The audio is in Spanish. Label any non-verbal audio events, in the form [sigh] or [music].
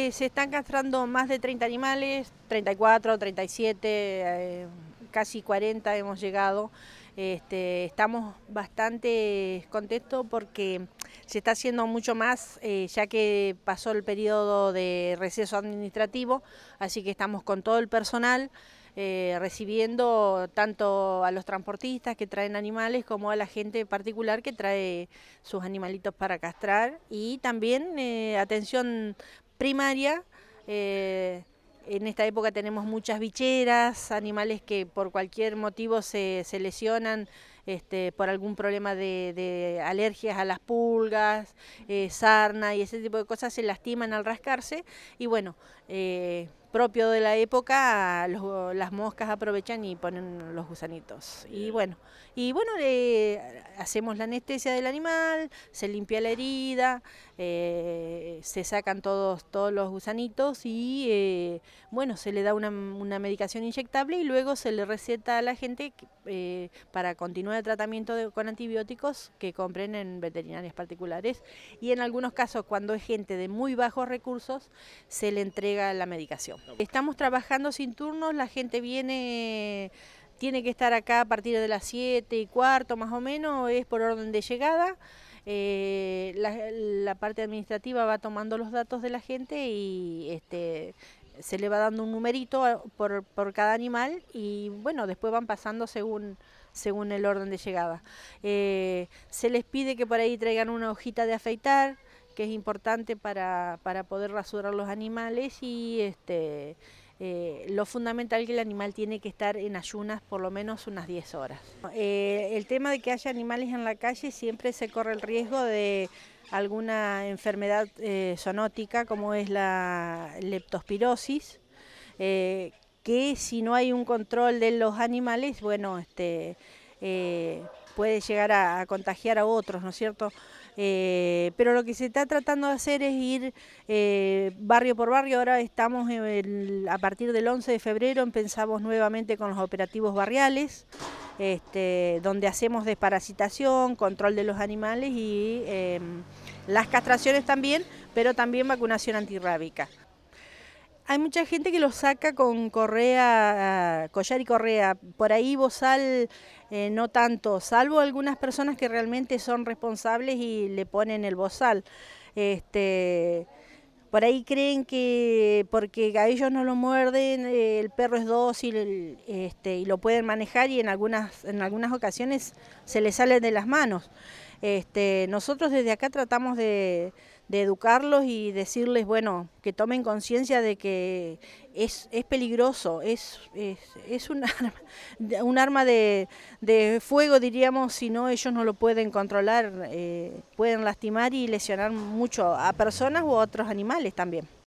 Eh, se están castrando más de 30 animales, 34, 37, eh, casi 40 hemos llegado. Este, estamos bastante contentos porque se está haciendo mucho más, eh, ya que pasó el periodo de receso administrativo, así que estamos con todo el personal. recibiendo tanto a los transportistas que traen animales como a la gente particular que trae sus animalitos para castrar y también atención primaria. Eh, en esta época tenemos muchas bicheras, animales que por cualquier motivo se, se lesionan este, por algún problema de, alergias a las pulgas, eh, sarna y ese tipo de cosas se lastiman al rascarse. Y bueno, eh, propio de la época, las moscas aprovechan y ponen los gusanitos. Y bueno, y bueno hacemos la anestesia del animal, se limpia la herida, eh, se sacan todos, todos los gusanitos y eh, bueno, se le da una, medicación inyectable y luego se le receta a la gente eh, para continuar el tratamiento con antibióticos que compren en veterinarias particulares y en algunos casos cuando es gente de muy bajos recursos se le entrega la medicación. Estamos trabajando sin turnos, la gente viene, tiene que estar acá a partir de las 7 y cuarto más o menos, es por orden de llegada. Eh, la, parte administrativa va tomando los datos de la gente y este, se le va dando un numerito eh, por, cada animal y bueno, después van pasando según según el orden de llegada. Eh, se les pide que por ahí traigan una hojita de afeitar, que es importante para, poder rasurar los animales y este, eh, lo fundamental que el animal tiene que estar en ayunas por lo menos unas 10 horas. Eh, el tema de que haya animales en la calle siempre se corre el riesgo de alguna enfermedad eh, zoonótica como es la leptospirosis, eh, que si no hay un control de los animales, bueno, este puede llegar a, contagiar a otros, ¿no es cierto? Eh, pero lo que se está tratando de hacer es ir eh, barrio por barrio. Ahora estamos a partir del 11 de febrero, empezamos nuevamente con los operativos barriales, este, donde hacemos desparasitación, control de los animales y em, las castraciones también, pero también vacunación antirrábica. Hay mucha gente que lo saca con correa, ah, collar y correa. Por ahí bozal eh, no tanto, salvo algunas personas que realmente son responsables y le ponen el bozal. Este, por ahí creen que porque a ellos no lo muerden, eh, el perro es dócil este, y lo pueden manejar y en algunas, en algunas ocasiones se le sale de las manos. Este, nosotros desde acá tratamos de de educarlos y decirles, bueno, que tomen conciencia de que es, peligroso, es, es, es un [laughs] arma, un arma de, de, fuego, diríamos, si no ellos no lo pueden controlar, eh, pueden lastimar y lesionar mucho a personas u otros animales también.